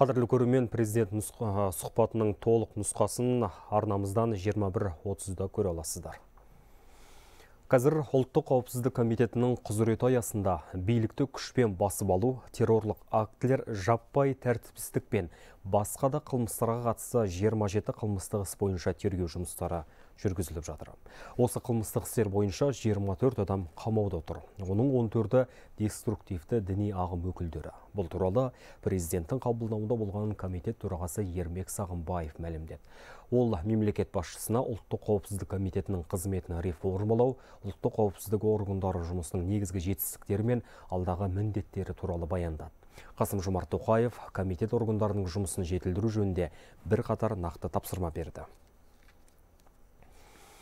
қадірлі көрермен президент сұхбатының толық нұсқасын арнамыздан 21.30-да көре аласыздар Қазір ұлттық қауіпсіздік комитетінің құзыреті аясында билікті күшпен басып алу, террорлық актілер жаппай тәртіпсіздік пен басқа да қылмыстарға қатысты 27 қылмыстық іс бойынша тергеу жұмыстары жүргізіліп жатыр. Осы қылмыстық істер бойынша 24 адам қамауда тұр. Оның 14-і деструктивті діни ағым өкілдері. Бұл туралы президенттің қабылдауында болған комитет төрағасы Ермек Сағымбаев мәлімдеді. Ол мемлекет басшысына ұлттық қауіпсіздік комитетінің қызметін реформалау, ұлттық қауіпсіздік органдары жұмысының негізгі жетістіктері мен алдағы міндеттері туралы баяндады. Қасым Жомарт Тоқаев комитет органдарының жұмысын жетілдіру жөнінде бірқатар нақты тапсырма берді.